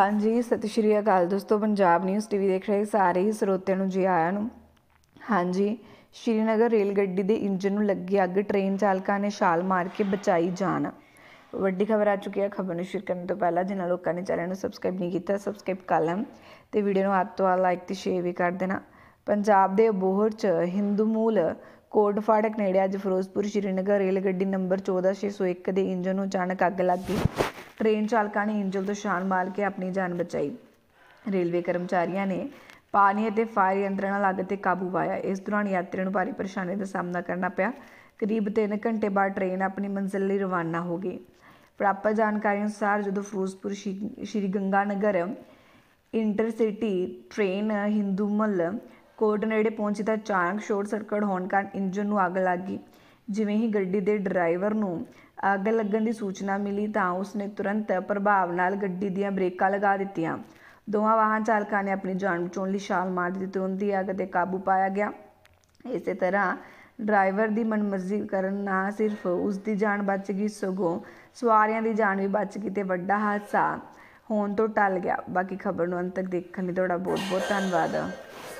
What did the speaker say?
ਹਾਂਜੀ ਸਤਿ ਸ਼੍ਰੀ ਅਕਾਲ ਦੋਸਤੋ ਪੰਜਾਬ ਨਿਊਜ਼ ਟੀਵੀ ਦੇਖ ਰਹੇ ਸਾਰੇ ਹੀ ਸਰੋਤਿਆਂ ਨੂੰ ਜੀ ਆਇਆਂ ਨੂੰ ਹਾਂਜੀ ਸ਼੍ਰੀਨਗਰ ਰੇਲ ਗੱਡੀ ਦੇ ਇੰਜਨ ਨੂੰ ਲੱਗੀ ਅੱਗ ਟ੍ਰੇਨ ਚਾਲਕਾਂ ਨੇ ਛਾਲ ਮਾਰ ਕੇ ਬਚਾਈ ਜਾਨ ਵੱਡੀ ਖਬਰ ਆ ਚੁੱਕੀ ਹੈ ਖਬਰ ਨੂੰ ਸ਼ੇਅਰ ਕਰਨ ਤੋਂ ਪਹਿਲਾਂ ਜਿਨ੍ਹਾਂ ਲੋਕਾਂ ਨੇ ਚੈਨਲ ਨੂੰ ਸਬਸਕ੍ਰਾਈਬ ਨਹੀਂ ਕੀਤਾ ਸਬਸਕ੍ਰਾਈਬ ਕਰ ਲੈਣ ਤੇ ਵੀਡੀਓ ਨੂੰ ਆਪ ਤੋਂ ਆ ਲਾਈਕ ਤੇ ਸ਼ੇਅਰ ਵੀ ਕਰ ਦੇਣਾ ਪੰਜਾਬ ਦੇ ਬੋਹਰ ਚ ਹਿੰਦੂ ਮੂਲ ਕੋਟਫਾੜਕ ਨੇੜੇ ਅੱਜ ਫਿਰੋਜ਼ਪੁਰ ਸ਼੍ਰੀਨਗਰ ਰੇਲ ਗੱਡੀ ਨੰਬਰ 14601 ਦੇ ਇੰਜਨ ਨੂੰ ਅਚਾਨਕ ਅੱਗ ਲੱਗ ਗਈ ਟ੍ਰੇਨ ਚਾਲਕਾਂ ਨੇ ਇੰਜਲ ਤੋਂ ਛਾਲ ਮਾਰ ਕੇ ਆਪਣੀ ਜਾਨ ਬਚਾਈ ਰੇਲਵੇ ਕਰਮਚਾਰੀਆਂ ਨੇ ਪਾਣੀ ਅਤੇ ਫਾਇਰ ਯੰਤਰਾਂ ਨਾਲ ਅੱਗ ਤੇ ਕਾਬੂ ਪਾਇਆ ਇਸ ਦੌਰਾਨ ਯਾਤਰੀਆਂ ਨੂੰ ਭਾਰੀ ਪਰੇਸ਼ਾਨੀ ਦਾ ਸਾਹਮਣਾ ਕਰਨਾ ਪਿਆ ਕਰੀਬ 3 ਘੰਟੇ ਬਾਅਦ ਟ੍ਰੇਨ ਆਪਣੀ ਮੰਜ਼ਿਲ ਲਈ ਰਵਾਨਾ ਹੋ ਗਈ ਪ੍ਰਾਪਤ ਜਾਣਕਾਰੀ ਅਨੁਸਾਰ ਜਦੋਂ ਫਿਰੋਜ਼ਪੁਰ ਸ਼੍ਰੀ ਗੰਗਾ ਨਗਰ ਇੰਟਰਸਿਟੀ ਟ੍ਰੇਨ ਹਿੰਦੂਮਲ ਮੱਲ ਨੇੜੇ ਪਹੁੰਚੀ ਤਾਂ ਅਚਾਨਕ ਸ਼ੋਰਟ ਸਰਕਟ ਹੋਣ ਕਾਰਨ ਇੰਜਨ ਨੂੰ ਅੱਗ ਲੱਗ ਗਈ ਜਿਵੇਂ ਹੀ ਗੱਡੀ ਦੇ ਡਰਾਈਵਰ ਨੂੰ ਅੱਗ ਲੱਗਣ ਦੀ ਸੂਚਨਾ ਮਿਲੀ ਤਾਂ ਉਸਨੇ ਤੁਰੰਤ ਪ੍ਰਭਾਵ ਨਾਲ ਗੱਡੀ ਦੀਆਂ ਬ੍ਰੇਕਾਂ ਲਗਾ ਦਿੱਤੀਆਂ ਦੋਵਾਂ ਵਾਹਨ ਚਾਲਕਾਂ ਨੇ ਆਪਣੀ ਜਾਨ ਬਚਾਉਣ ਲਈ ਛਾਲ ਮਾਰ ਦਿੱਤੀ ਤੇ ਉਹਨਾਂ ਅੱਗ ਤੇ ਕਾਬੂ ਪਾਇਆ ਗਿਆ ਇਸੇ ਤਰ੍ਹਾਂ ਡਰਾਈਵਰ ਦੀ ਮਨਮਰਜ਼ੀ ਕਰਨ ਨਾ ਸਿਰਫ ਉਸ ਦੀ ਜਾਨ ਬਚ ਗਈ ਸਗੋਂ ਸਵਾਰੀਆਂ ਦੀ ਜਾਨ ਵੀ ਬਚ ਗਈ ਤੇ ਵੱਡਾ ਹਾਦਸਾ ਹੋਣ ਤੋਂ ਟਲ ਗਿਆ ਬਾਕੀ ਖਬਰ ਨੂੰ ਅੰਤ ਤੱਕ ਦੇਖਣ ਲਈ ਤੁਹਾਡਾ ਬਹੁਤ ਬਹੁਤ ਧੰਨਵਾਦ